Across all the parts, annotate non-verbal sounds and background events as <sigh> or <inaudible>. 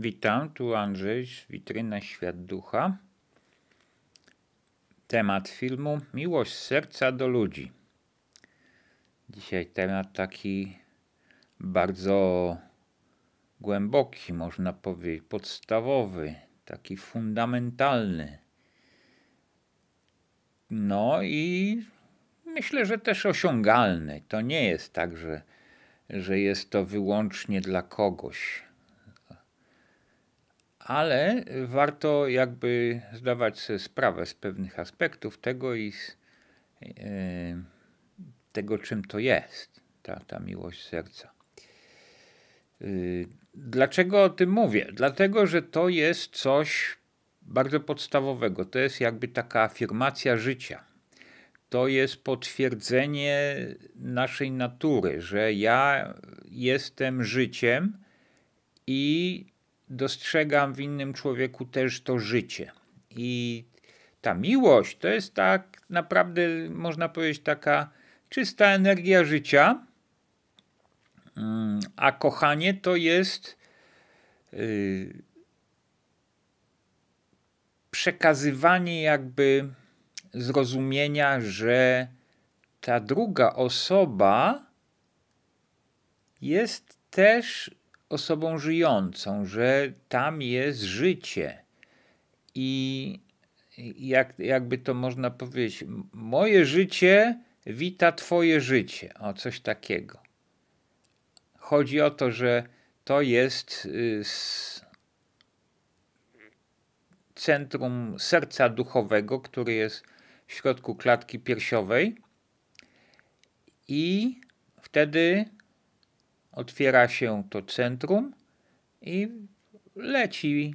Witam, tu Andrzej z Witryna Świat Ducha. Temat filmu Miłość serca do ludzi. Dzisiaj temat taki bardzo głęboki, można powiedzieć, podstawowy, taki fundamentalny. No i myślę, że też osiągalny. To nie jest tak, że, że jest to wyłącznie dla kogoś ale warto jakby zdawać sobie sprawę z pewnych aspektów tego i z, e, tego, czym to jest ta, ta miłość serca. E, dlaczego o tym mówię? Dlatego, że to jest coś bardzo podstawowego. To jest jakby taka afirmacja życia. To jest potwierdzenie naszej natury, że ja jestem życiem i dostrzegam w innym człowieku też to życie. I ta miłość to jest tak naprawdę, można powiedzieć, taka czysta energia życia, mm, a kochanie to jest y, przekazywanie jakby zrozumienia, że ta druga osoba jest też osobą żyjącą, że tam jest życie. I jak, jakby to można powiedzieć, moje życie wita Twoje życie, o coś takiego. Chodzi o to, że to jest z y, centrum serca duchowego, który jest w środku klatki piersiowej, i wtedy otwiera się to centrum i leci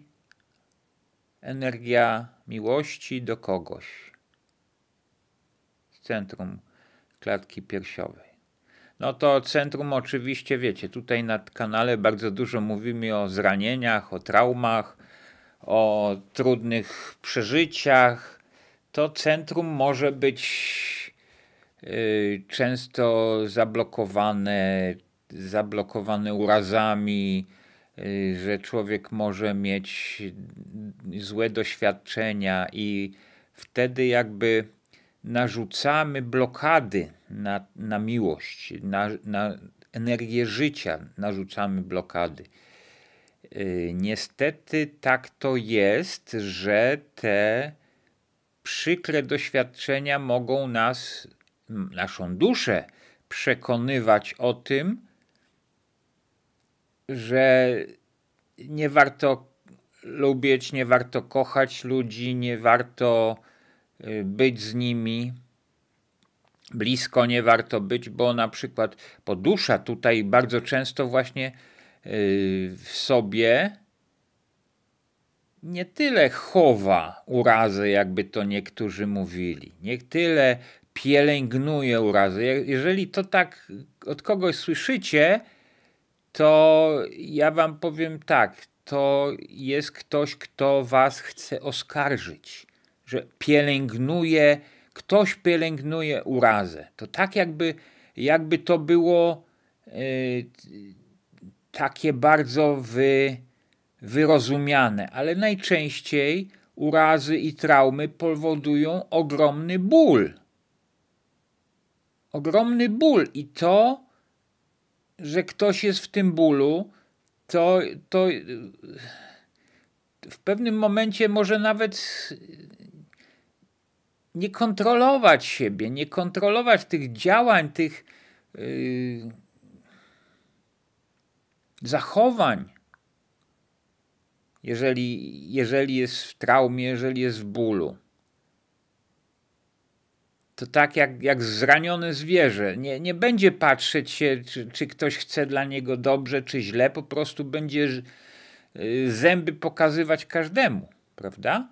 energia miłości do kogoś z centrum klatki piersiowej. No to centrum oczywiście wiecie, tutaj na kanale bardzo dużo mówimy o zranieniach, o traumach, o trudnych przeżyciach. To centrum może być y, często zablokowane zablokowany urazami, y, że człowiek może mieć złe doświadczenia i wtedy jakby narzucamy blokady na, na miłość, na, na energię życia, narzucamy blokady. Y, niestety tak to jest, że te przykre doświadczenia mogą nas, naszą duszę, przekonywać o tym, że nie warto lubić, nie warto kochać ludzi, nie warto y, być z nimi. Blisko nie warto być, bo na przykład podusza tutaj bardzo często właśnie y, w sobie nie tyle chowa urazę, jakby to niektórzy mówili, nie tyle pielęgnuje urazę. Jeżeli to tak od kogoś słyszycie, to ja wam powiem tak, to jest ktoś, kto was chce oskarżyć, że pielęgnuje, ktoś pielęgnuje urazę. To tak jakby, jakby to było e, takie bardzo wy, wyrozumiane, ale najczęściej urazy i traumy powodują ogromny ból. Ogromny ból i to że ktoś jest w tym bólu, to, to w pewnym momencie może nawet nie kontrolować siebie, nie kontrolować tych działań, tych yy, zachowań. Jeżeli, jeżeli jest w traumie, jeżeli jest w bólu to tak jak, jak zranione zwierzę. Nie, nie będzie patrzeć się, czy, czy ktoś chce dla niego dobrze, czy źle, po prostu będzie y, zęby pokazywać każdemu, prawda?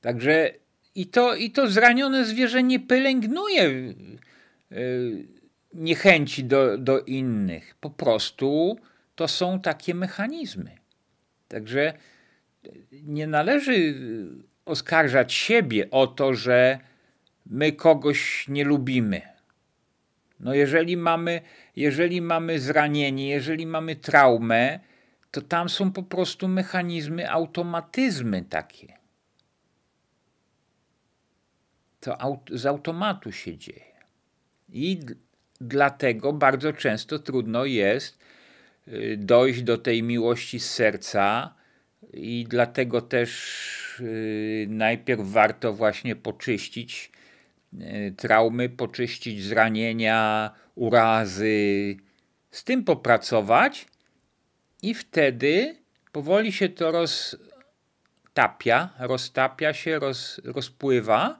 Także i to, i to zranione zwierzę nie pielęgnuje y, niechęci do, do innych. Po prostu to są takie mechanizmy. Także y, nie należy oskarżać siebie o to, że my kogoś nie lubimy. No jeżeli mamy, jeżeli mamy zranienie, jeżeli mamy traumę, to tam są po prostu mechanizmy, automatyzmy takie. To aut z automatu się dzieje. I dlatego bardzo często trudno jest y, dojść do tej miłości z serca, i dlatego też y, najpierw warto właśnie poczyścić E, traumy poczyścić, zranienia, urazy, z tym popracować i wtedy powoli się to roztapia, roztapia się, roz, rozpływa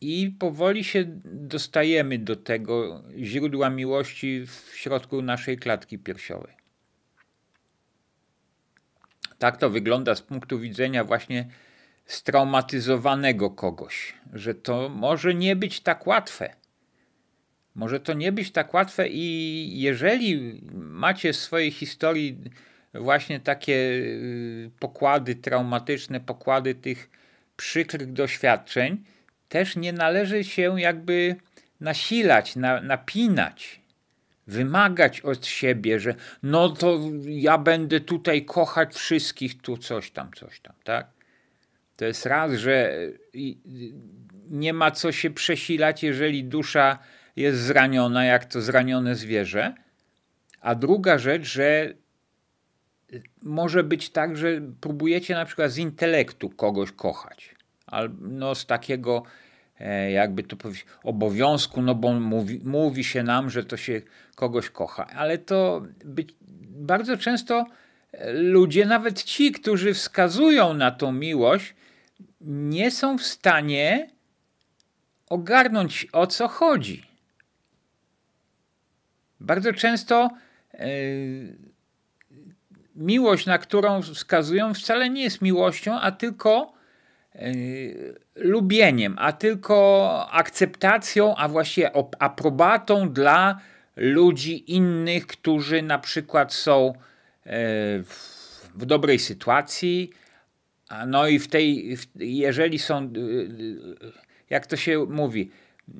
i powoli się dostajemy do tego źródła miłości w środku naszej klatki piersiowej. Tak to wygląda z punktu widzenia właśnie straumatyzowanego kogoś, że to może nie być tak łatwe. Może to nie być tak łatwe i jeżeli macie w swojej historii właśnie takie y, pokłady traumatyczne, pokłady tych przykrych doświadczeń, też nie należy się jakby nasilać, na, napinać, wymagać od siebie, że no to ja będę tutaj kochać wszystkich, tu coś tam, coś tam, tak? To jest raz, że e, nie ma co się przesilać, jeżeli dusza jest zraniona, jak to zranione zwierzę. A druga rzecz, że e, może być tak, że próbujecie na przykład z intelektu kogoś kochać. Albo no z takiego, e, jakby to powiedzieć, obowiązku, no bo mówi, mówi się nam, że to się kogoś kocha. Ale to być, bardzo często ludzie, nawet ci, którzy wskazują na tą miłość, nie są w stanie ogarnąć o co chodzi. Bardzo często yy, miłość, na którą wskazują, wcale nie jest miłością, a tylko yy, lubieniem, a tylko akceptacją, a właściwie aprobatą dla ludzi innych, którzy na przykład są yy, w dobrej sytuacji, a no i w tej, w, jeżeli są, y, y, jak to się mówi, y,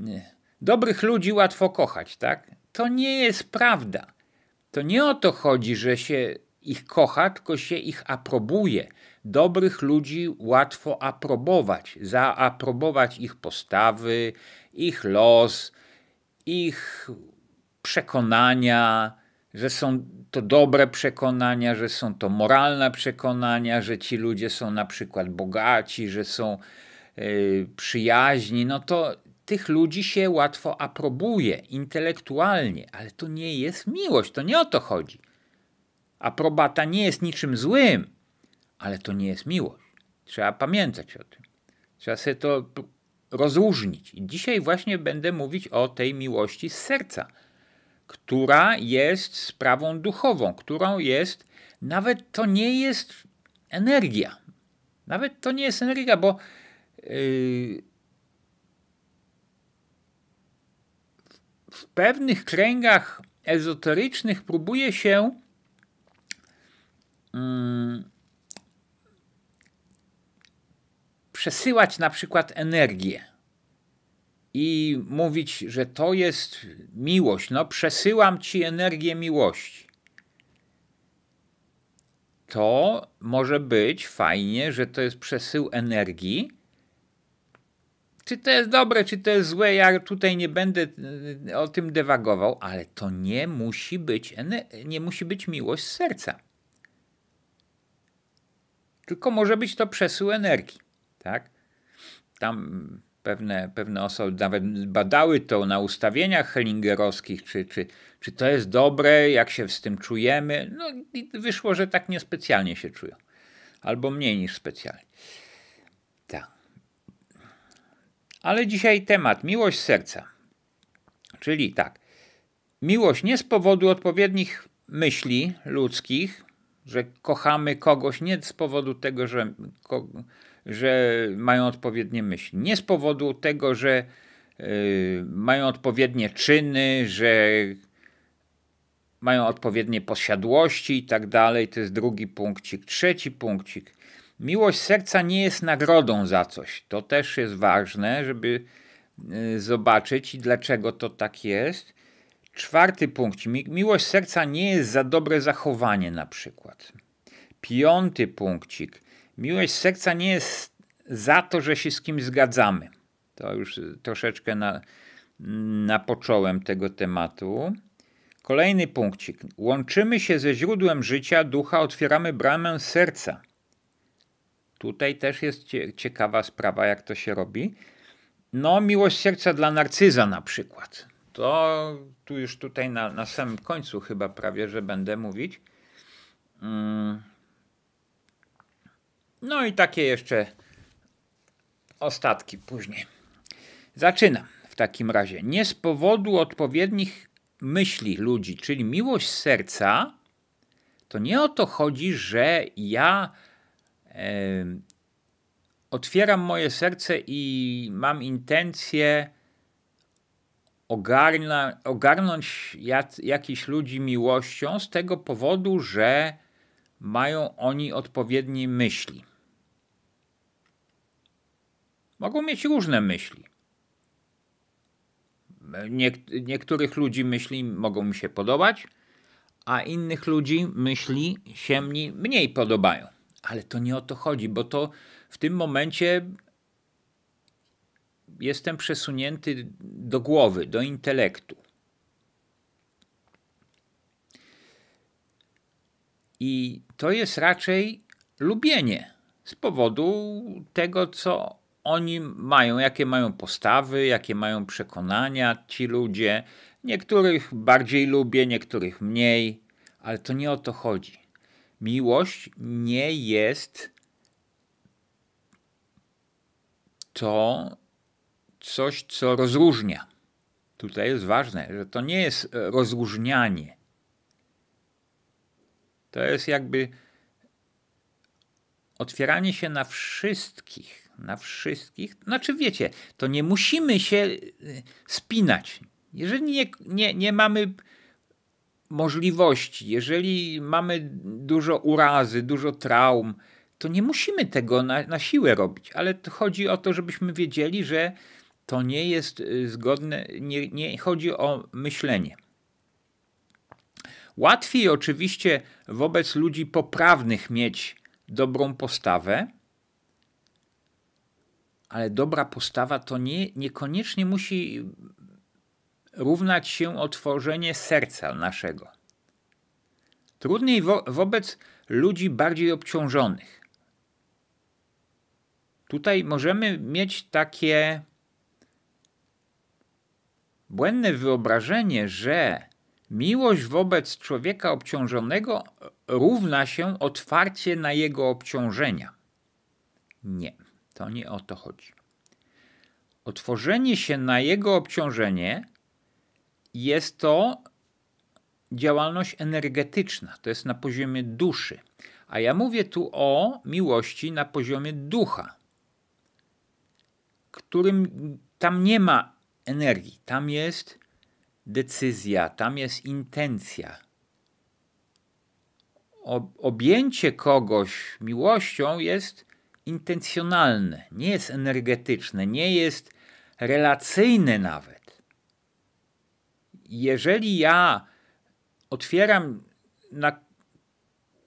dobrych ludzi łatwo kochać, tak? To nie jest prawda. To nie o to chodzi, że się ich kocha, tylko się ich aprobuje. Dobrych ludzi łatwo aprobować, zaaprobować ich postawy, ich los, ich przekonania, że są to dobre przekonania, że są to moralne przekonania, że ci ludzie są na przykład bogaci, że są yy, przyjaźni, no to tych ludzi się łatwo aprobuje intelektualnie, ale to nie jest miłość, to nie o to chodzi. Aprobata nie jest niczym złym, ale to nie jest miłość. Trzeba pamiętać o tym. Trzeba sobie to rozróżnić. I dzisiaj właśnie będę mówić o tej miłości z serca która jest sprawą duchową, którą jest, nawet to nie jest energia. Nawet to nie jest energia, bo yy, w pewnych kręgach ezoterycznych próbuje się yy, przesyłać na przykład energię i mówić, że to jest miłość. No, przesyłam ci energię miłości. To może być fajnie, że to jest przesył energii. Czy to jest dobre, czy to jest złe, ja tutaj nie będę e, o tym dewagował, ale to nie musi być, nie musi być miłość z serca. Tylko może być to przesył energii. Tak? Tam pewne, pewne osoby nawet badały to na ustawieniach hellingerowskich, czy, czy, czy to jest dobre, jak się z tym czujemy. No i wyszło, że tak niespecjalnie się czują. Albo mniej niż specjalnie. Tak. Ale dzisiaj temat miłość serca. Czyli tak, miłość nie z powodu odpowiednich myśli ludzkich, że kochamy kogoś, nie z powodu tego, że że mają odpowiednie myśli. Nie z powodu tego, że y, mają odpowiednie czyny, że mają odpowiednie posiadłości i tak dalej. To jest drugi punkcik. Trzeci punkcik. Miłość serca nie jest nagrodą za coś. To też jest ważne, żeby y, zobaczyć, dlaczego to tak jest. Czwarty punkt. Miłość serca nie jest za dobre zachowanie, na przykład. Piąty punkcik. Miłość serca nie jest za to, że się z kimś zgadzamy. To już troszeczkę na, napocząłem tego tematu. Kolejny punkcik. Łączymy się ze źródłem życia ducha, otwieramy bramę serca. Tutaj też jest ciekawa sprawa, jak to się robi. No, miłość serca dla narcyza na przykład. To tu już tutaj na, na samym końcu chyba prawie, że będę mówić. Mm no i takie jeszcze ostatki później. Zaczynam w takim razie. Nie z powodu odpowiednich myśli ludzi, czyli miłość serca, to nie o to chodzi, że ja e, otwieram moje serce i mam intencję ogarna, ogarnąć jakiś jakichś ludzi miłością z tego powodu, że mają oni odpowiednie myśli mogą mieć różne myśli. niektórych ludzi myśli mogą mi się podobać, a innych ludzi myśli się mi mniej podobają. Ale to nie o to chodzi, bo to w tym momencie jestem przesunięty do głowy, do intelektu. I to jest raczej lubienie z powodu tego, co oni mają, jakie mają postawy, jakie mają przekonania ci ludzie. Niektórych bardziej lubię, niektórych mniej, ale to nie o to chodzi. Miłość nie jest to coś, co rozróżnia. Tutaj jest ważne, że to nie jest e, rozróżnianie. To jest jakby otwieranie się na wszystkich na wszystkich. Znaczy, wiecie, to nie musimy się y, spinać. Jeżeli nie, nie, nie mamy możliwości, jeżeli mamy dużo urazy, dużo traum, to nie musimy tego na, na siłę robić, ale chodzi o to, żebyśmy wiedzieli, że to nie jest y, zgodne, nie, nie chodzi o myślenie. Łatwiej oczywiście wobec ludzi poprawnych mieć dobrą postawę, ale dobra postawa to nie, niekoniecznie musi równać się otworzenie serca naszego. Trudniej wo wobec ludzi bardziej obciążonych. Tutaj możemy mieć takie błędne wyobrażenie, że miłość wobec człowieka obciążonego równa się otwarcie na jego obciążenia. Nie. To nie o to chodzi. Otworzenie się na jego obciążenie jest to działalność energetyczna, to jest na poziomie duszy. A ja mówię tu o miłości na poziomie ducha, którym tam nie ma energii, tam jest decyzja, tam jest intencja. Objęcie kogoś miłością jest intencjonalne, nie jest energetyczne, nie jest relacyjne nawet. Jeżeli ja otwieram na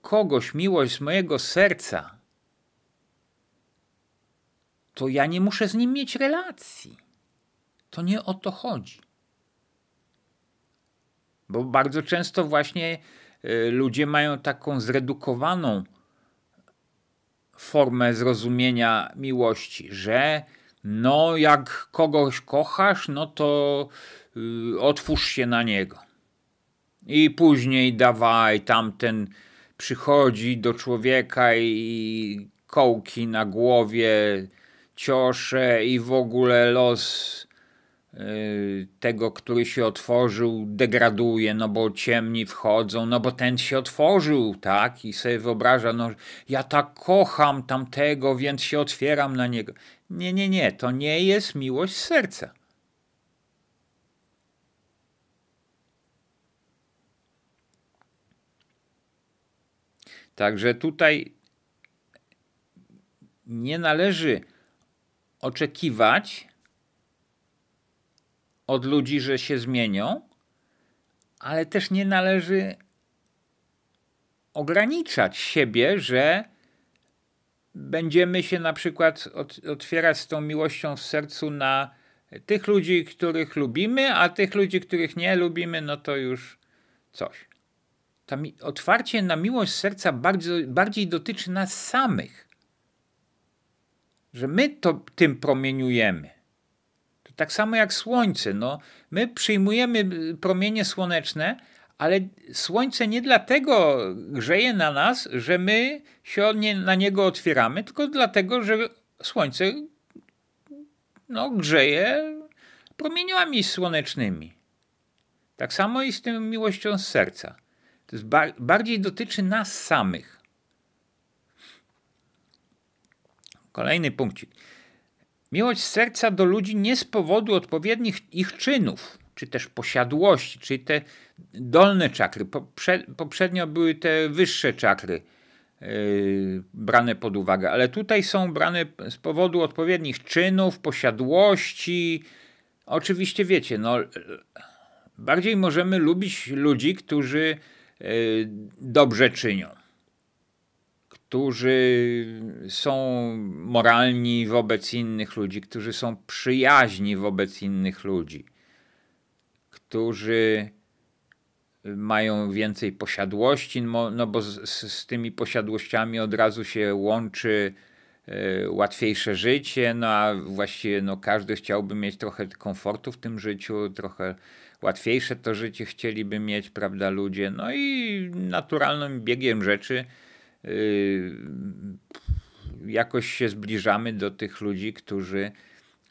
kogoś miłość z mojego serca, to ja nie muszę z nim mieć relacji. To nie o to chodzi. Bo bardzo często właśnie y, ludzie mają taką zredukowaną formę zrozumienia miłości, że no jak kogoś kochasz, no to y, otwórz się na niego. I później dawaj, tamten przychodzi do człowieka i kołki na głowie, ciosze i w ogóle los Y, tego, który się otworzył, degraduje, no bo ciemni wchodzą, no bo ten się otworzył, tak? I sobie wyobraża, no ja tak kocham tamtego, więc się otwieram na niego. Nie, nie, nie, to nie jest miłość serca. Także tutaj nie należy oczekiwać, od ludzi, że się zmienią, ale też nie należy ograniczać siebie, że będziemy się na przykład otwierać z tą miłością w sercu na tych ludzi, których lubimy, a tych ludzi, których nie lubimy, no to już coś. To otwarcie na miłość serca bardzo, bardziej dotyczy nas samych. Że my to tym promieniujemy. Tak samo jak słońce. No, my przyjmujemy y, promienie słoneczne, ale słońce nie dlatego grzeje na nas, że my się na niego otwieramy, tylko dlatego, że słońce no, grzeje promieniami słonecznymi. Tak samo i z tym miłością z serca. To jest bar bardziej dotyczy nas samych. Kolejny punkcik. Miłość serca do ludzi nie z powodu odpowiednich ich czynów, czy też posiadłości, czyli te dolne czakry. Poprzednio były te wyższe czakry yy, brane pod uwagę, ale tutaj są brane z powodu odpowiednich czynów, posiadłości. Oczywiście wiecie, no, bardziej możemy lubić ludzi, którzy yy, dobrze czynią którzy są moralni wobec innych ludzi, którzy są przyjaźni wobec innych ludzi, którzy mają więcej posiadłości, no, no bo z, z tymi posiadłościami od razu się łączy e, łatwiejsze życie, no a właściwie no, każdy chciałby mieć trochę komfortu w tym życiu, trochę łatwiejsze to życie chcieliby mieć, prawda, ludzie. No i naturalnym biegiem rzeczy Yy, jakoś się zbliżamy do tych ludzi, którzy,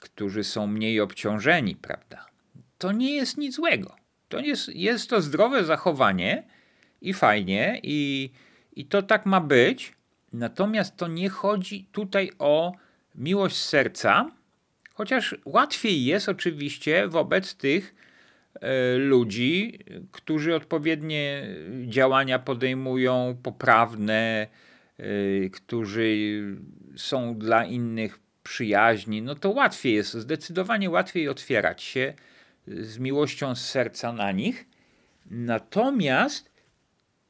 którzy są mniej obciążeni, prawda? To nie jest nic złego. To jest, jest to zdrowe zachowanie i fajnie, i, i to tak ma być. Natomiast to nie chodzi tutaj o miłość serca, chociaż łatwiej jest oczywiście wobec tych, E, ludzi, którzy odpowiednie działania podejmują, poprawne, e, którzy są dla innych przyjaźni, no to łatwiej jest, zdecydowanie łatwiej otwierać się z miłością z serca na nich. Natomiast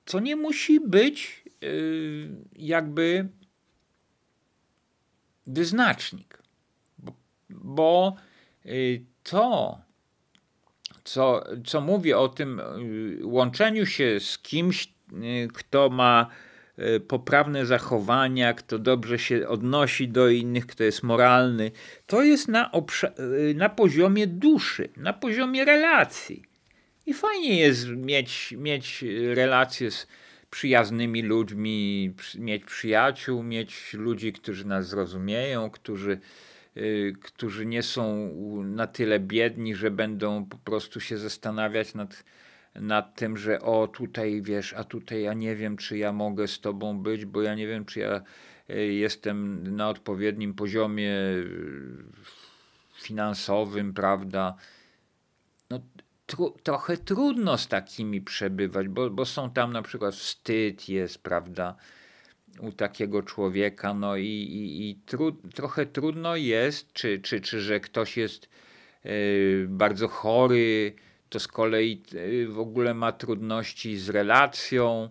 to nie musi być e, jakby wyznacznik, bo to, co, co mówię o tym y, łączeniu się z kimś, y, kto ma y, poprawne zachowania, kto dobrze się odnosi do innych, kto jest moralny, to jest na, na poziomie duszy, na poziomie relacji. I fajnie jest mieć, mieć relacje z przyjaznymi ludźmi, mieć przyjaciół, mieć ludzi, którzy nas zrozumieją, którzy Y, którzy nie są na tyle biedni, że będą po prostu się zastanawiać nad, nad tym, że o tutaj wiesz, a tutaj ja nie wiem, czy ja mogę z tobą być, bo ja nie wiem, czy ja y, jestem na odpowiednim poziomie y, finansowym, prawda. No, tru, trochę trudno z takimi przebywać, bo, bo są tam na przykład wstyd jest, prawda u takiego człowieka. No i, i, i tru, trochę trudno jest, czy, czy, czy że ktoś jest e, bardzo chory, to z kolei e, w ogóle ma trudności z relacją.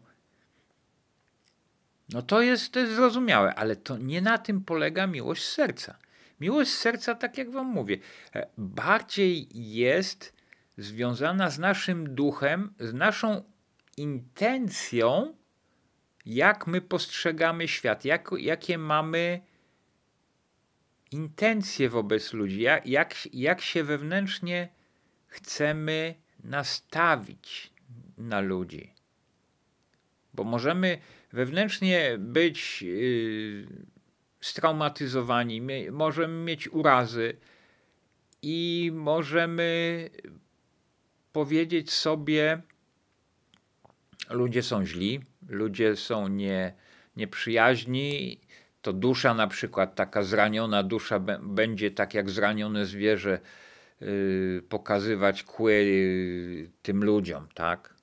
No to jest, to jest zrozumiałe, ale to nie na tym polega miłość serca. Miłość serca, tak jak wam mówię, e, bardziej jest związana z naszym duchem, z naszą intencją, jak my postrzegamy świat, jak, jakie mamy intencje wobec ludzi, jak, jak, jak się wewnętrznie chcemy nastawić na ludzi. Bo możemy wewnętrznie być yy, straumatyzowani, my, możemy mieć urazy i możemy powiedzieć sobie: Ludzie są źli, ludzie są nie, nieprzyjaźni, to dusza na przykład, taka zraniona dusza będzie tak jak zranione zwierzę yy, pokazywać kły yy, tym ludziom, tak?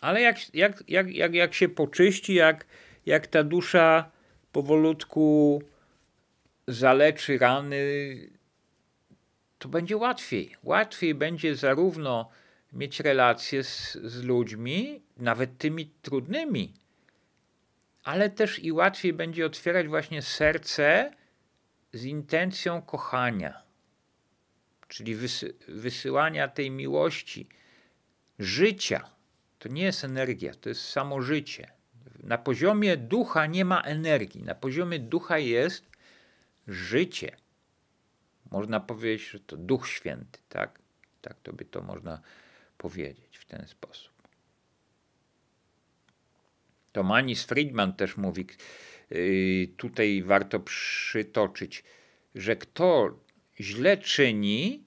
Ale jak, jak, jak, jak, jak się poczyści, jak, jak ta dusza powolutku zaleczy rany, to będzie łatwiej. Łatwiej będzie zarówno mieć relacje z, z ludźmi, nawet tymi trudnymi, ale też i łatwiej będzie otwierać właśnie serce z intencją kochania, czyli wysy wysyłania tej miłości, życia. To nie jest energia, to jest samo życie. Na poziomie ducha nie ma energii, na poziomie ducha jest życie. Można powiedzieć, że to Duch Święty, tak? Tak to by to można powiedzieć w ten sposób. To Manis Friedman też mówi, y, tutaj warto przytoczyć, że kto źle czyni,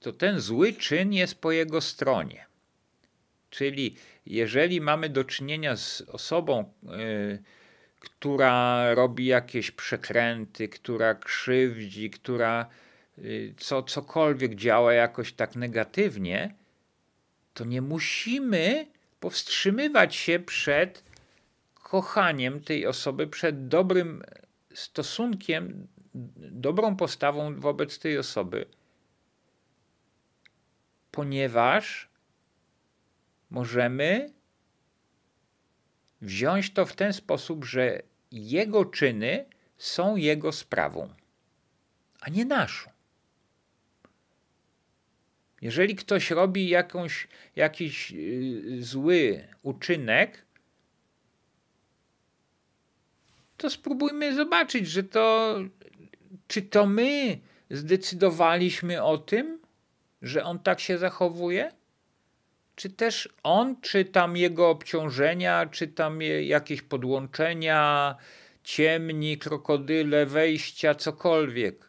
to ten zły czyn jest po jego stronie. Czyli jeżeli mamy do czynienia z osobą, y, która robi jakieś przekręty, która krzywdzi, która Y, co, cokolwiek działa jakoś tak negatywnie, to nie musimy powstrzymywać się przed kochaniem tej osoby, przed dobrym stosunkiem, dobrą postawą wobec tej osoby, ponieważ możemy wziąć to w ten sposób, że jego czyny są jego sprawą, a nie naszą. Jeżeli ktoś robi jakąś, jakiś y, zły uczynek, to spróbujmy zobaczyć, że to, czy to my zdecydowaliśmy o tym, że on tak się zachowuje? Czy też on, czy tam jego obciążenia, czy tam jakieś podłączenia, ciemni, krokodyle, wejścia, cokolwiek?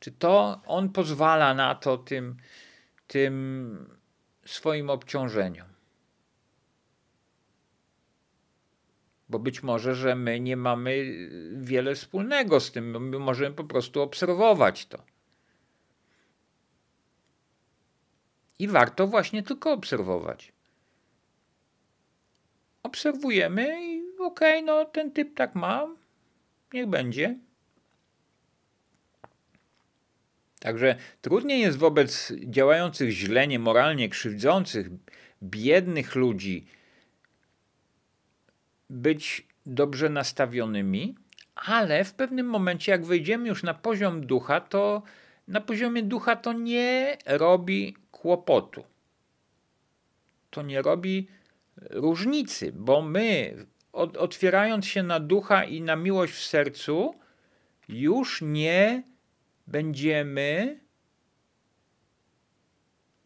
Czy to on pozwala na to tym, tym swoim obciążeniom. Bo być może, że my nie mamy wiele wspólnego z tym, my możemy po prostu obserwować to. I warto właśnie tylko obserwować. Obserwujemy i okej, okay, no ten typ tak ma, niech będzie. Także trudniej jest wobec działających źle, niemoralnie, krzywdzących, biednych ludzi być dobrze nastawionymi, ale w pewnym momencie, jak wejdziemy już na poziom ducha, to na poziomie ducha to nie robi kłopotu. To nie robi różnicy, bo my, otwierając się na ducha i na miłość w sercu, już nie będziemy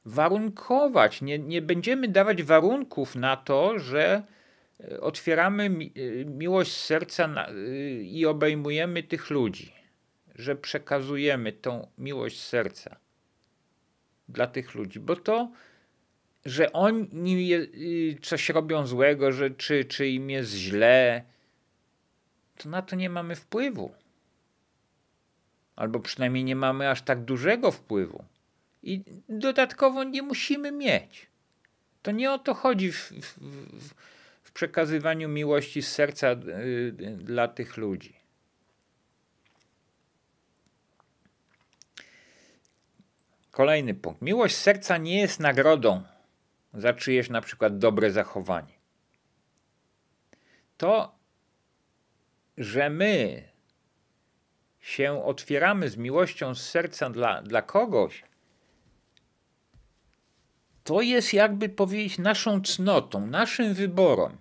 warunkować, nie, nie będziemy dawać warunków na to, że e, otwieramy mi, e, miłość serca na, e, i obejmujemy tych ludzi, że przekazujemy tą miłość serca dla tych ludzi, bo to, że oni coś robią złego, że, czy, czy im jest źle, to na to nie mamy wpływu albo przynajmniej nie mamy aż tak dużego wpływu i dodatkowo nie musimy mieć. To nie o to chodzi w, w, w przekazywaniu miłości z serca y, y, dla tych ludzi. Kolejny punkt. Miłość serca nie jest nagrodą za czyjeś na przykład dobre zachowanie. To, że my się otwieramy z miłością z serca dla, dla kogoś, to jest jakby powiedzieć naszą cnotą, naszym wyborem.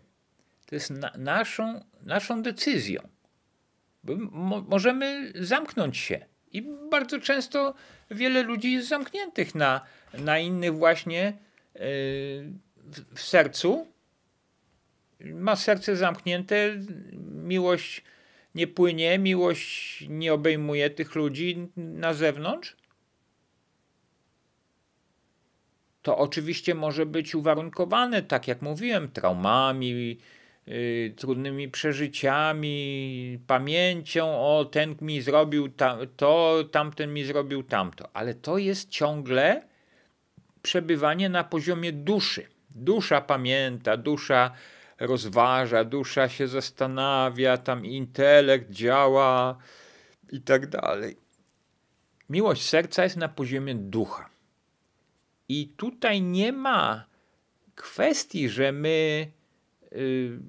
To jest na, naszą, naszą decyzją. Mo, możemy zamknąć się. I bardzo często wiele ludzi jest zamkniętych na, na innych właśnie yy, w, w sercu. Ma serce zamknięte, miłość nie płynie, miłość nie obejmuje tych ludzi na zewnątrz? To oczywiście może być uwarunkowane, tak jak mówiłem, traumami, Yy, trudnymi przeżyciami, pamięcią, o ten mi zrobił tam, to, tamten mi zrobił tamto. Ale to jest ciągle przebywanie na poziomie duszy. Dusza pamięta, dusza rozważa, dusza się zastanawia, tam intelekt działa i tak dalej. Miłość serca jest na poziomie ducha. I tutaj nie ma kwestii, że my y,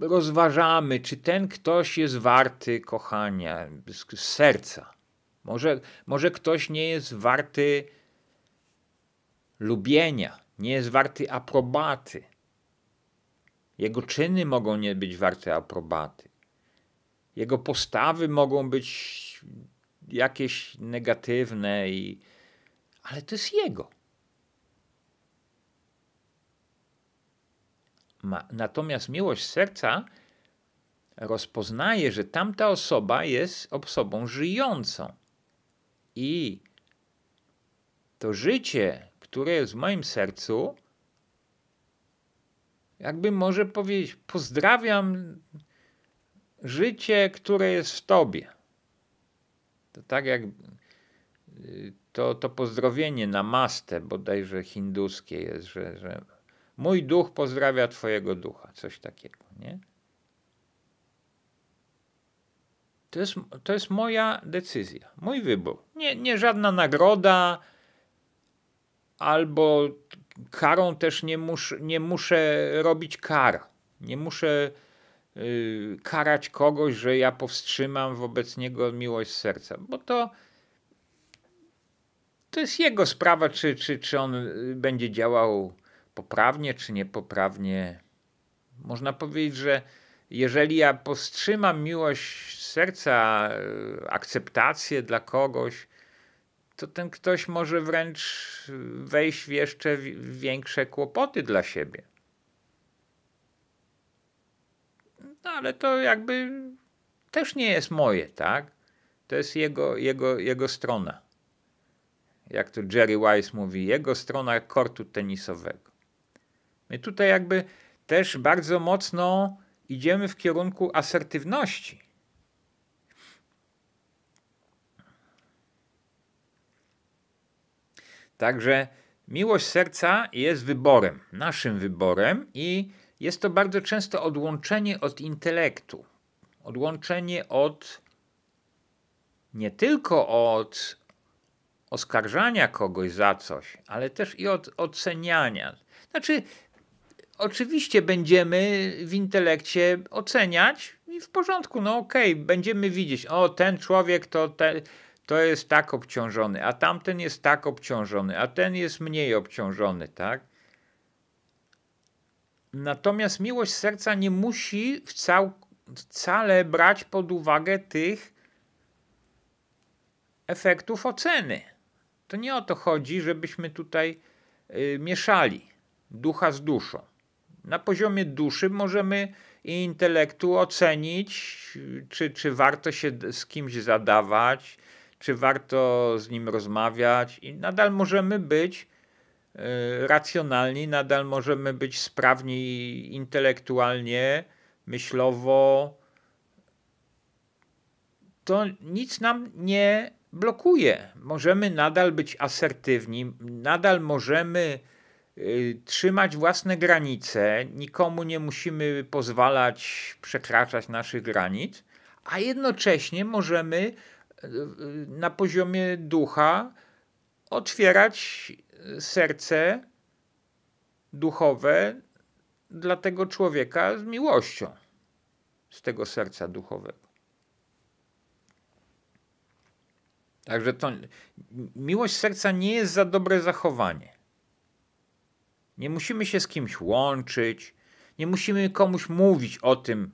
rozważamy, czy ten ktoś jest warty kochania z serca. Może, może ktoś nie jest warty lubienia, nie jest warty aprobaty. Jego czyny mogą nie być warte aprobaty. Jego postawy mogą być jakieś negatywne, i... ale to jest jego. Ma... Natomiast miłość serca rozpoznaje, że tamta osoba jest osobą żyjącą. I to życie, które jest w moim sercu, jakby może powiedzieć: Pozdrawiam życie, które jest w tobie. To tak jak y, to, to pozdrowienie namaste, bodajże hinduskie jest, że, że mój duch pozdrawia twojego ducha, coś takiego, nie? To jest, to jest moja decyzja, mój wybór. Nie, nie żadna nagroda albo karą też nie, mus, nie muszę robić kar. Nie muszę y, karać kogoś, że ja powstrzymam wobec niego miłość serca, bo to to jest jego sprawa, czy, czy, czy on y, będzie działał poprawnie, czy niepoprawnie. Można powiedzieć, że jeżeli ja powstrzymam miłość serca, y, akceptację dla kogoś, to ten ktoś może wręcz wejść w jeszcze większe kłopoty dla siebie. No ale to jakby też nie jest moje, tak? To jest jego, jego, jego strona. Jak to Jerry Wise mówi, jego strona kortu tenisowego. My tutaj jakby też bardzo mocno idziemy w kierunku asertywności Także miłość serca jest wyborem, naszym wyborem i jest to bardzo często odłączenie od intelektu, odłączenie od nie tylko od oskarżania kogoś za coś, ale też i od oceniania. Znaczy, oczywiście będziemy w intelekcie oceniać i w porządku, no okej, okay, będziemy widzieć, o ten człowiek to te, to jest tak obciążony, a tamten jest tak obciążony, a ten jest mniej obciążony, tak? Natomiast miłość serca nie musi wcał, wcale brać pod uwagę tych efektów oceny. To nie o to chodzi, żebyśmy tutaj y, mieszali ducha z duszą. Na poziomie duszy możemy i intelektu ocenić, y, czy, czy warto się z kimś zadawać, czy warto z nim rozmawiać i nadal możemy być e, racjonalni, nadal możemy być sprawni intelektualnie, myślowo. To nic nam nie blokuje. Możemy nadal być asertywni, nadal możemy e, trzymać własne granice, nikomu nie musimy pozwalać przekraczać naszych granic, a jednocześnie możemy na poziomie ducha otwierać y, serce duchowe dla tego człowieka z miłością z tego serca duchowego. Także to miłość serca nie jest za dobre zachowanie. Nie musimy się z kimś łączyć, nie musimy komuś mówić o tym,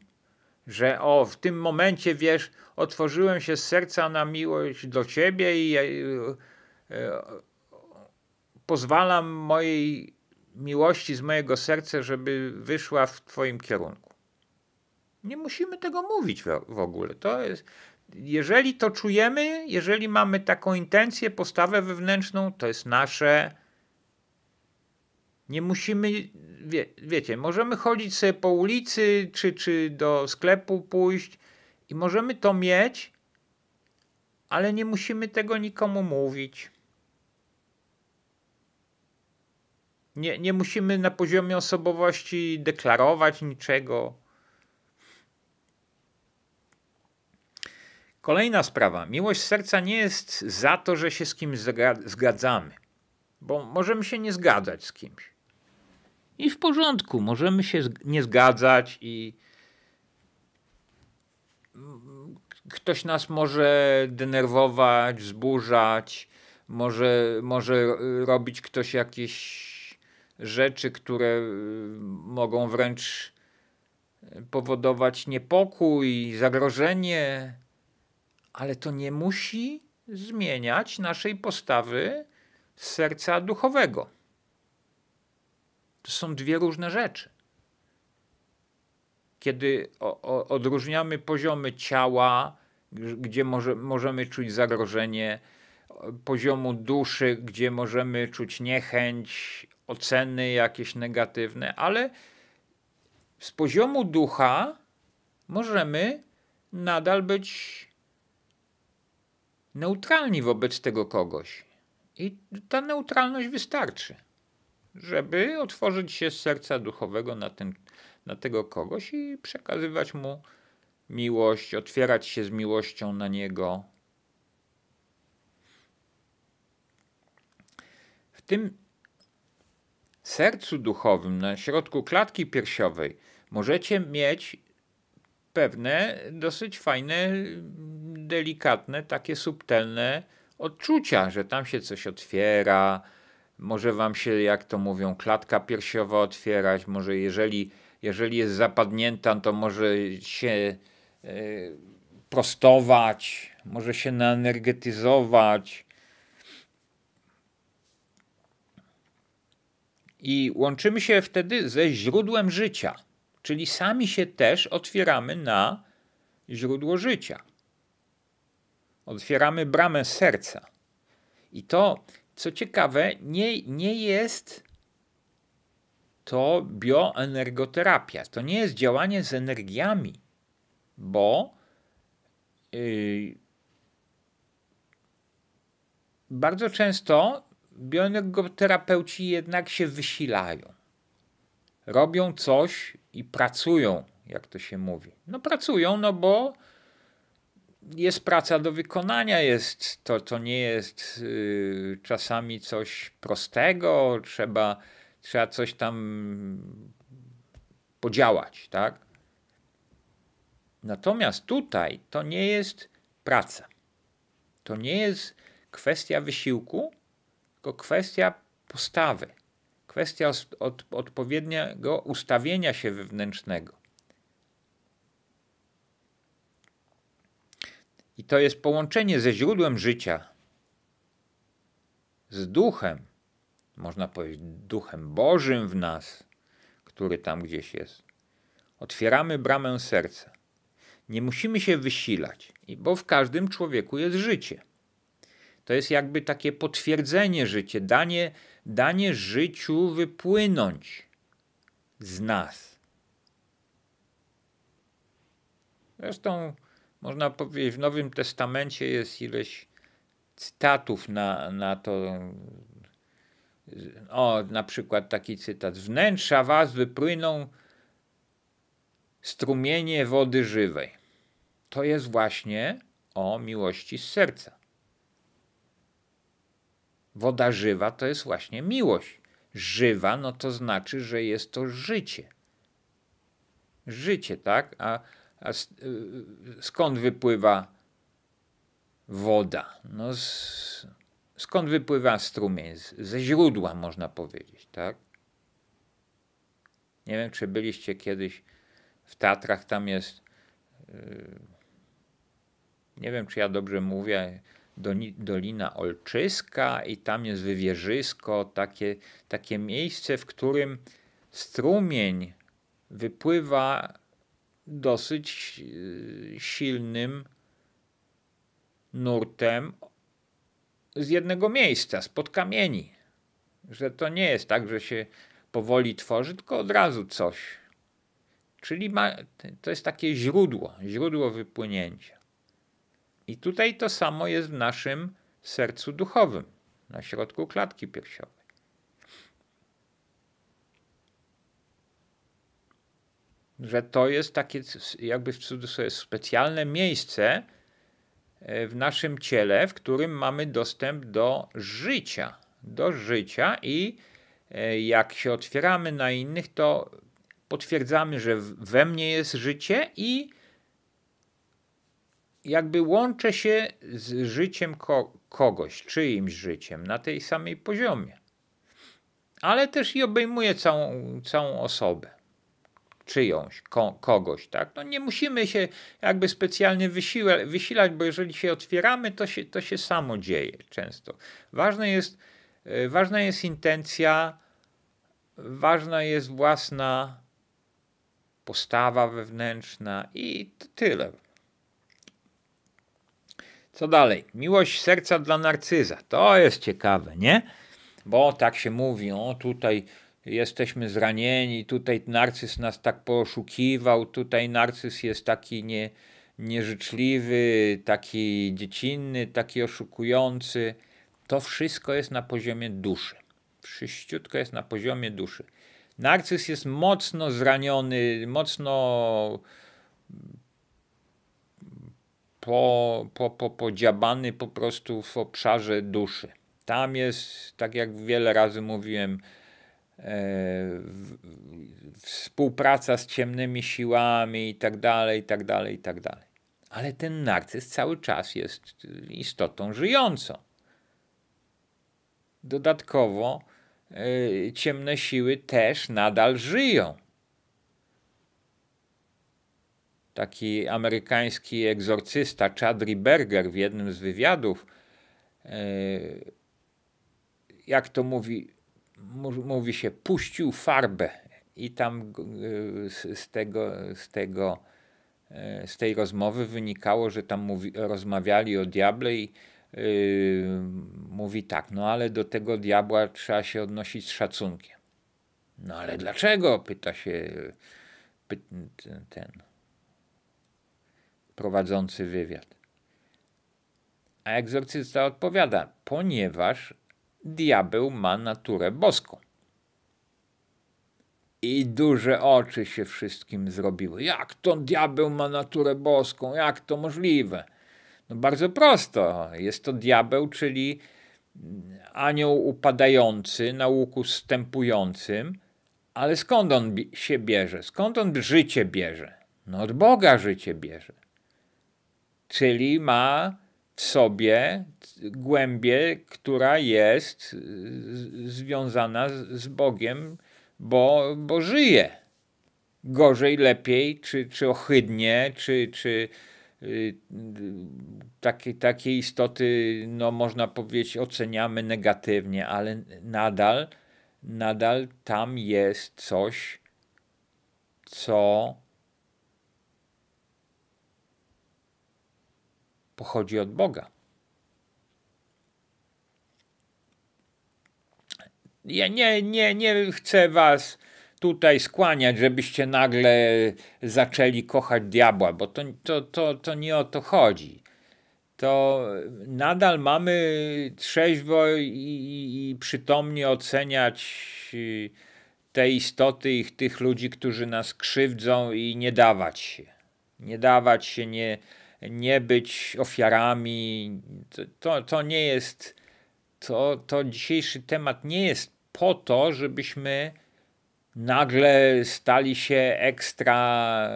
że o, w tym momencie wiesz, otworzyłem się z serca na miłość do ciebie i e, e, pozwalam mojej miłości z mojego serca, żeby wyszła w twoim kierunku. Nie musimy tego mówić w ogóle. To jest, jeżeli to czujemy, jeżeli mamy taką intencję, postawę wewnętrzną, to jest nasze nie musimy, wie, wiecie, możemy chodzić sobie po ulicy, czy, czy do sklepu pójść i możemy to mieć, ale nie musimy tego nikomu mówić. Nie, nie musimy na poziomie osobowości deklarować niczego. Kolejna sprawa. Miłość serca nie jest za to, że się z kimś zgadzamy, bo możemy się nie zgadzać z kimś. I w porządku, możemy się nie zgadzać i ktoś nas może denerwować, wzburzać, może, może robić ktoś jakieś rzeczy, które mogą wręcz powodować niepokój, zagrożenie, ale to nie musi zmieniać naszej postawy serca duchowego. To są dwie różne rzeczy. Kiedy o, o, odróżniamy poziomy ciała, gdzie może, możemy czuć zagrożenie, poziomu duszy, gdzie możemy czuć niechęć, oceny jakieś negatywne, ale z poziomu ducha możemy nadal być neutralni wobec tego kogoś. I ta neutralność wystarczy żeby otworzyć się z serca duchowego na, ten, na tego kogoś i przekazywać mu miłość, otwierać się z miłością na niego. W tym sercu duchowym, na środku klatki piersiowej, możecie mieć pewne dosyć fajne, delikatne, takie subtelne odczucia, że tam się coś otwiera, może wam się, jak to mówią, klatka piersiowa otwierać, może jeżeli, jeżeli jest zapadnięta, to może się e, prostować, może się naenergetyzować. I łączymy się wtedy ze źródłem życia, czyli sami się też otwieramy na źródło życia. Otwieramy bramę serca. I to co ciekawe, nie, nie jest to bioenergoterapia. To nie jest działanie z energiami, bo yy, bardzo często bioenergoterapeuci jednak się wysilają. Robią coś i pracują, jak to się mówi. No pracują, no bo jest praca do wykonania, jest to, to nie jest y, czasami coś prostego, trzeba, trzeba coś tam podziałać, tak? Natomiast tutaj to nie jest praca. To nie jest kwestia wysiłku, tylko kwestia postawy, kwestia od, odpowiedniego ustawienia się wewnętrznego. to jest połączenie ze źródłem życia, z duchem, można powiedzieć, duchem Bożym w nas, który tam gdzieś jest. Otwieramy bramę serca. Nie musimy się wysilać, bo w każdym człowieku jest życie. To jest jakby takie potwierdzenie życie, danie, danie życiu wypłynąć z nas. Zresztą można powiedzieć, w Nowym Testamencie jest ileś cytatów na, na to. O, na przykład taki cytat. wnętrza was wypłyną strumienie wody żywej. To jest właśnie o miłości z serca. Woda żywa to jest właśnie miłość. Żywa, no to znaczy, że jest to życie. Życie, tak? A a y, skąd wypływa woda? No z, skąd wypływa strumień? Ze źródła można powiedzieć, tak? Nie wiem, czy byliście kiedyś w Tatrach, tam jest, y, nie wiem, czy ja dobrze mówię, Dolina Olczyska i tam jest wywierzysko, takie, takie miejsce, w którym strumień wypływa dosyć y, silnym nurtem z jednego miejsca, spod kamieni. Że to nie jest tak, że się powoli tworzy, tylko od razu coś. Czyli ma, to jest takie źródło, źródło wypłynięcia. I tutaj to samo jest w naszym sercu duchowym, na środku klatki piersiowej. że to jest takie jakby w cudzysłowie specjalne miejsce e, w naszym ciele, w którym mamy dostęp do życia, do życia i e, jak się otwieramy na innych, to potwierdzamy, że we mnie jest życie i jakby łączę się z życiem ko kogoś, czyimś życiem na tej samej poziomie. Ale też i obejmuje całą, całą osobę czyjąś, ko kogoś, tak? No nie musimy się jakby specjalnie wysiłać, wysilać, bo jeżeli się otwieramy, to się, to się samo dzieje często. Ważne jest, y, ważna jest intencja, ważna jest własna postawa wewnętrzna i to tyle. Co dalej? Miłość serca dla narcyza. To jest ciekawe, nie? Bo tak się mówi, o tutaj jesteśmy zranieni, tutaj narcyz nas tak poszukiwał, tutaj narcyz jest taki nie, nieżyczliwy, taki dziecinny, taki oszukujący. To wszystko jest na poziomie duszy. Wszyściutko jest na poziomie duszy. Narcyz jest mocno zraniony, mocno po, po, po, podziabany po prostu w obszarze duszy. Tam jest, tak jak wiele razy mówiłem, E, współpraca z ciemnymi siłami i tak dalej, i tak dalej, i tak dalej. Ale ten narcyz cały czas jest istotą żyjącą. Dodatkowo e, ciemne siły też nadal żyją. Taki amerykański egzorcysta Chadri Berger w jednym z wywiadów, e, jak to mówi, mówi się, puścił farbę i tam y, z, tego, z tego e, z tej rozmowy wynikało, że tam mówi, rozmawiali o diable i yy, mówi tak, no ale do tego diabła trzeba się odnosić z szacunkiem. No ale dlaczego? Pyta się py, ten prowadzący wywiad. A egzorcysta odpowiada, ponieważ diabeł ma naturę boską. I duże oczy się wszystkim zrobiły. Jak to diabeł ma naturę boską? Jak to możliwe? No bardzo prosto. Jest to diabeł, czyli anioł upadający na łuku stępującym. Ale skąd on się bierze? Skąd on życie bierze? No od Boga życie bierze. Czyli ma w sobie głębię, która jest y, związana z Bogiem, bo, bo żyje. Gorzej, lepiej, czy, czy ohydnie, czy, czy y, takie, takie istoty, no można powiedzieć, oceniamy negatywnie, ale nadal, nadal tam jest coś, co pochodzi od Boga. Ja nie, nie, nie chcę was tutaj skłaniać, żebyście nagle zaczęli kochać diabła, bo to, to, to, to nie o to chodzi. To nadal mamy trzeźwo i, i, i przytomnie oceniać y, te istoty i tych ludzi, którzy nas krzywdzą i nie dawać się. Nie dawać się, nie, nie być ofiarami. To, to nie jest, to, to dzisiejszy temat nie jest po to, żebyśmy nagle stali się ekstra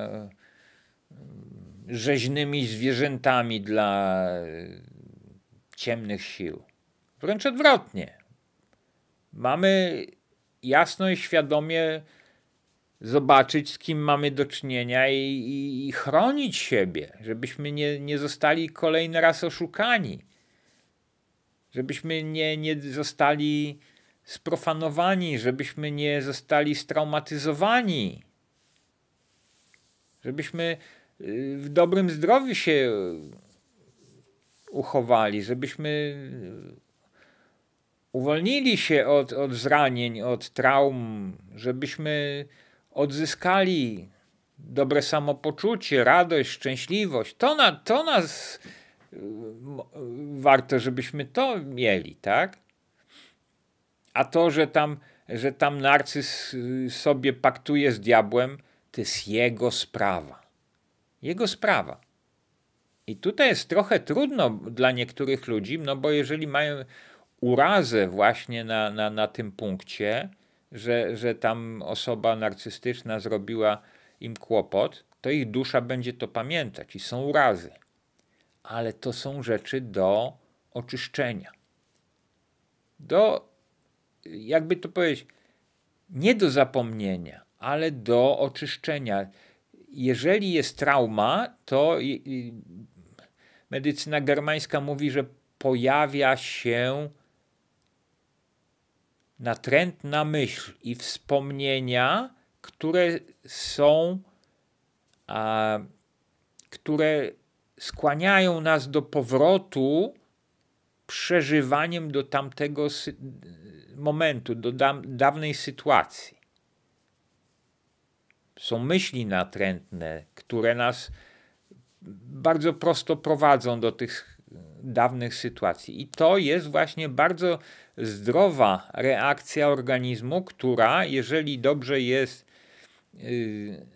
mm, rzeźnymi zwierzętami dla ciemnych sił. Wręcz odwrotnie. Mamy jasno i świadomie zobaczyć, z kim mamy do czynienia i, i, i chronić siebie, żebyśmy nie, nie zostali kolejny raz oszukani, żebyśmy nie, nie zostali sprofanowani, żebyśmy nie zostali straumatyzowani, żebyśmy y, w dobrym zdrowiu się y, uchowali, żebyśmy y, uwolnili się od, od zranień, od traum, żebyśmy odzyskali dobre samopoczucie, radość, szczęśliwość. To, na, to nas y, warto, żebyśmy to mieli, tak? A to, że tam, że tam narcyz y, sobie paktuje z diabłem, to jest jego sprawa. Jego sprawa. I tutaj jest trochę trudno dla niektórych ludzi, no bo jeżeli mają urazę właśnie na, na, na tym punkcie, że, że tam osoba narcystyczna zrobiła im kłopot, to ich dusza będzie to pamiętać i są urazy. Ale to są rzeczy do oczyszczenia. Do, jakby to powiedzieć, nie do zapomnienia, ale do oczyszczenia. Jeżeli jest trauma, to medycyna germańska mówi, że pojawia się natrętna myśl i wspomnienia, które są, a, które skłaniają nas do powrotu przeżywaniem do tamtego sy- momentu, do da- dawnej sytuacji. Są myśli natrętne, które nas bardzo prosto prowadzą do tych dawnych sytuacji. I to jest właśnie bardzo zdrowa reakcja organizmu, która, jeżeli dobrze jest, y,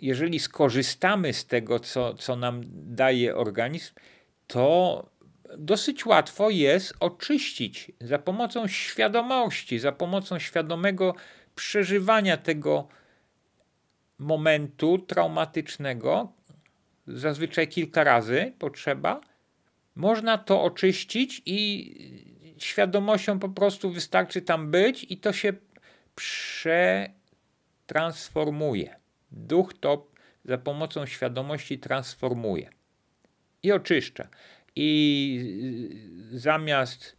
jeżeli skorzystamy z tego, co, co nam daje organizm, to dosyć łatwo jest oczyścić za pomocą świadomości, za pomocą świadomego przeżywania tego momentu traumatycznego, zazwyczaj kilka razy potrzeba, można to oczyścić i świadomością po prostu wystarczy tam być i to się przetransformuje. Duch to za pomocą świadomości transformuje i oczyszcza. I zamiast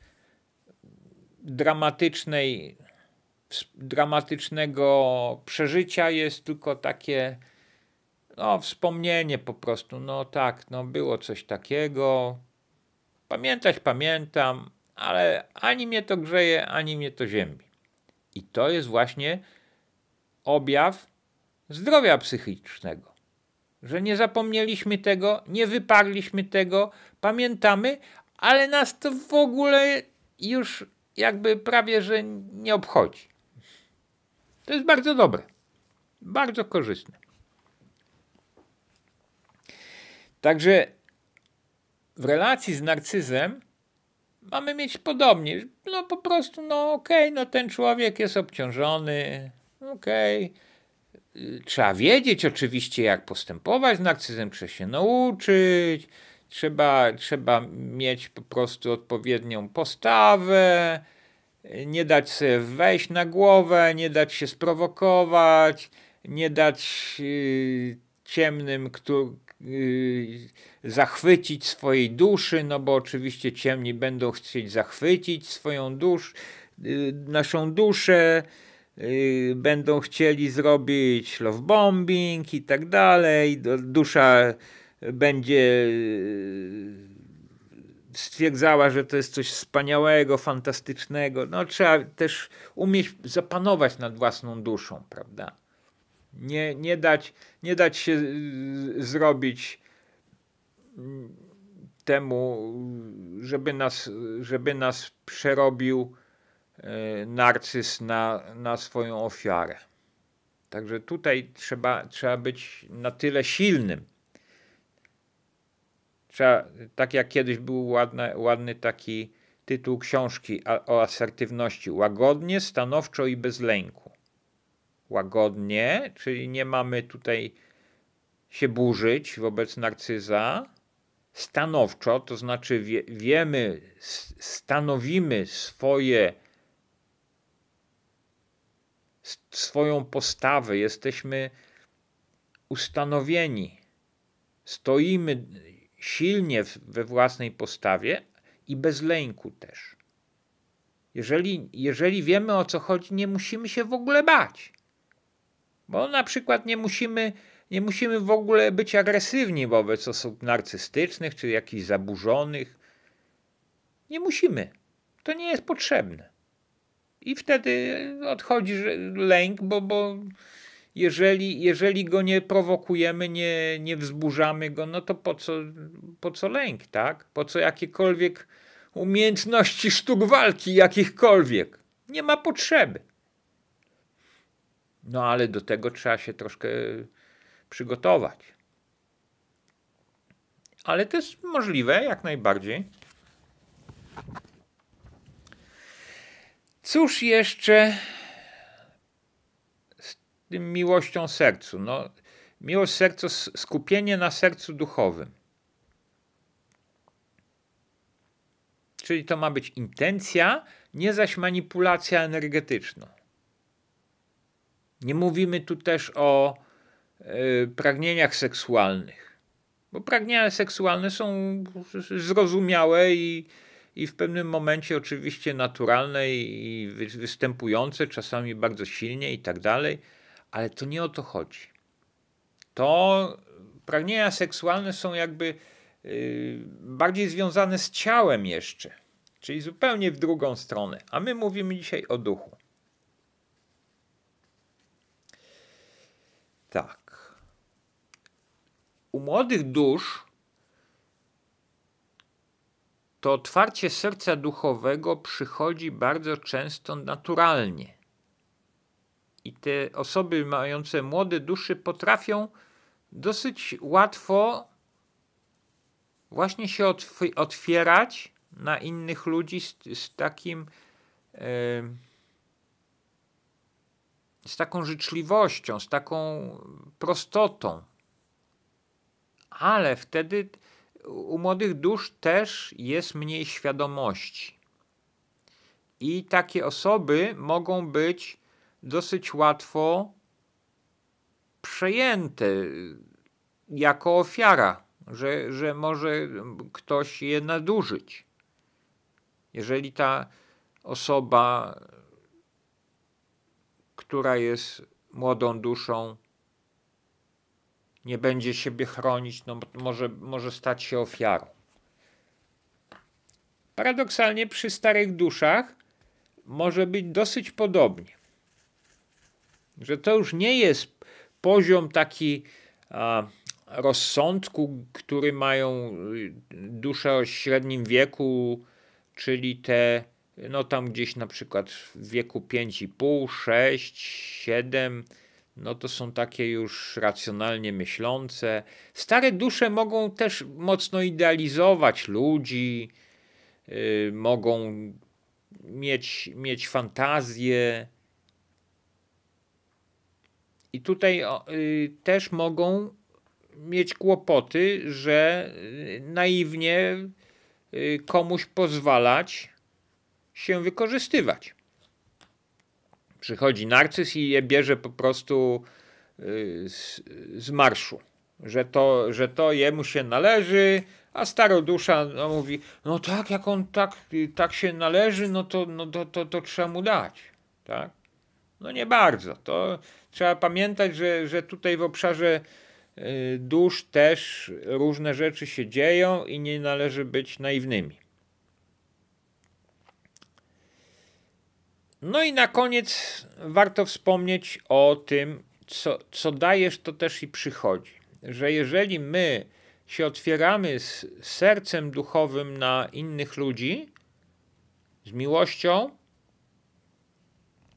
dramatycznej, dramatycznego przeżycia jest tylko takie no, wspomnienie po prostu, no tak, no było coś takiego. Pamiętać pamiętam, ale ani mnie to grzeje, ani mnie to ziemi. I to jest właśnie objaw zdrowia psychicznego. Że nie zapomnieliśmy tego, nie wyparliśmy tego, pamiętamy, ale nas to w ogóle już jakby prawie, że nie obchodzi. To jest bardzo dobre, bardzo korzystne. Także w relacji z narcyzem mamy mieć podobnie. No po prostu, no okej, okay, no ten człowiek jest obciążony, okej. Okay. Trzeba wiedzieć oczywiście, jak postępować z narcyzem, trzeba się nauczyć, trzeba, trzeba mieć po prostu odpowiednią postawę, nie dać sobie wejść na głowę, nie dać się sprowokować, nie dać yy, ciemnym, który, Y, zachwycić swojej duszy, no bo oczywiście ciemni będą chcieć zachwycić swoją dusz, y, naszą duszę, y, będą chcieli zrobić love bombing i tak dalej. Dusza będzie stwierdzała, że to jest coś wspaniałego, fantastycznego. No, trzeba też umieć zapanować nad własną duszą, prawda? Nie, nie, dać, nie dać się y, zrobić mm, temu, żeby nas, żeby nas przerobił y, narcyz na, na swoją ofiarę. Także tutaj trzeba, trzeba być na tyle silnym. Trzeba, tak jak kiedyś był ładny, ładny taki tytuł książki o asertywności. Łagodnie, stanowczo i bez lęku łagodnie, czyli nie mamy tutaj się burzyć wobec narcyza. Stanowczo, to znaczy wie, wiemy, stanowimy swoje, swoją postawę, jesteśmy ustanowieni, stoimy silnie we własnej postawie i bez lęku też. Jeżeli, jeżeli wiemy o co chodzi, nie musimy się w ogóle bać. Bo na przykład nie musimy, nie musimy w ogóle być agresywni wobec osób narcystycznych czy jakichś zaburzonych. Nie musimy. To nie jest potrzebne. I wtedy odchodzi lęk, bo, bo jeżeli, jeżeli go nie prowokujemy, nie, nie wzburzamy go, no to po co, po co lęk, tak? Po co jakiekolwiek umiejętności sztuk walki, jakichkolwiek? Nie ma potrzeby. No ale do tego trzeba się troszkę przygotować. Ale to jest możliwe jak najbardziej. Cóż jeszcze z tym miłością sercu? No, miłość serca, skupienie na sercu duchowym. Czyli to ma być intencja, nie zaś manipulacja energetyczna. Nie mówimy tu też o y, pragnieniach seksualnych, bo pragnienia seksualne są zrozumiałe i, i w pewnym momencie oczywiście naturalne i występujące, czasami bardzo silnie i tak dalej, ale to nie o to chodzi. To pragnienia seksualne są jakby y, bardziej związane z ciałem jeszcze, czyli zupełnie w drugą stronę, a my mówimy dzisiaj o duchu. tak. U młodych dusz to otwarcie serca duchowego przychodzi bardzo często naturalnie. I te osoby mające młode duszy potrafią dosyć łatwo właśnie się otw otwierać na innych ludzi z, z takim. Yy, z taką życzliwością, z taką prostotą. Ale wtedy u młodych dusz też jest mniej świadomości. I takie osoby mogą być dosyć łatwo przejęte jako ofiara, że, że może ktoś je nadużyć. Jeżeli ta osoba która jest młodą duszą, nie będzie siebie chronić, no może, może stać się ofiarą. Paradoksalnie przy starych duszach może być dosyć podobnie. Że to już nie jest poziom taki a, rozsądku, który mają y, dusze o średnim wieku, czyli te no tam gdzieś na przykład w wieku 5,5, 6, 7, no to są takie już racjonalnie myślące. Stare dusze mogą też mocno idealizować ludzi, yy, mogą mieć, mieć fantazję. I tutaj yy, też mogą mieć kłopoty, że y, naiwnie y, komuś pozwalać się wykorzystywać. Przychodzi narcyz i je bierze po prostu y, z, z marszu, że to, że to jemu się należy, a starodusza no, mówi, no tak, jak on tak, tak się należy, no to, no, to, to, to trzeba mu dać. Tak? No nie bardzo. To trzeba pamiętać, że, że tutaj w obszarze y, dusz też różne rzeczy się dzieją i nie należy być naiwnymi. No i na koniec warto wspomnieć o tym, co, co dajesz, to też i przychodzi. Że jeżeli my się otwieramy z sercem duchowym na innych ludzi, z miłością,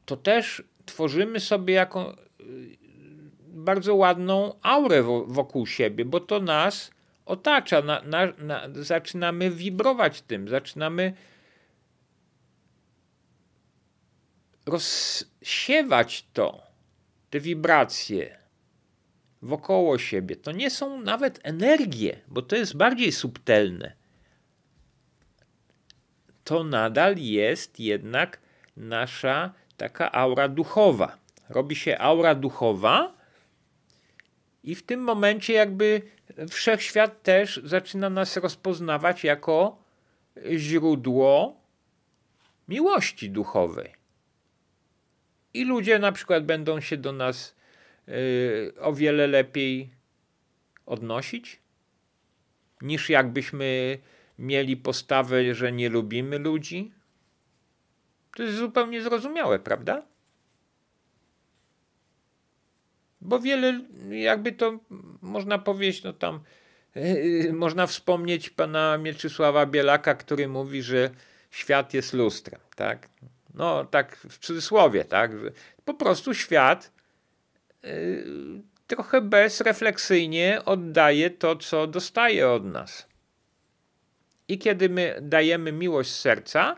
to też tworzymy sobie jako y, bardzo ładną aurę wokół siebie, bo to nas otacza, na, na, na, zaczynamy wibrować tym, zaczynamy rozsiewać to, te wibracje wokoło siebie. To nie są nawet energie, bo to jest bardziej subtelne. To nadal jest jednak nasza taka aura duchowa. Robi się aura duchowa, i w tym momencie, jakby wszechświat też zaczyna nas rozpoznawać jako źródło miłości duchowej i ludzie na przykład będą się do nas y, o wiele lepiej odnosić, niż jakbyśmy mieli postawę, że nie lubimy ludzi. To jest zupełnie zrozumiałe, prawda? Bo wiele, jakby to można powiedzieć, no tam yy, <laughs> można wspomnieć pana Mieczysława Bielaka, który mówi, że świat jest lustrem, tak? No tak w cudzysłowie, tak? Po prostu świat y, trochę bezrefleksyjnie oddaje to, co dostaje od nas. I kiedy my dajemy miłość z serca,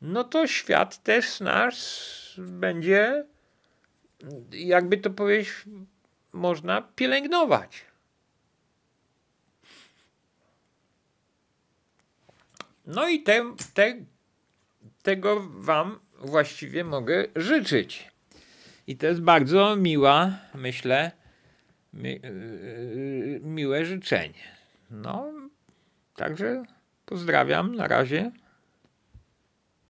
no to świat też nasz nas będzie, jakby to powiedzieć, można pielęgnować. No i te, te tego Wam właściwie mogę życzyć. I to jest bardzo miła, myślę, mi, y, y, miłe życzenie. No, także pozdrawiam na razie.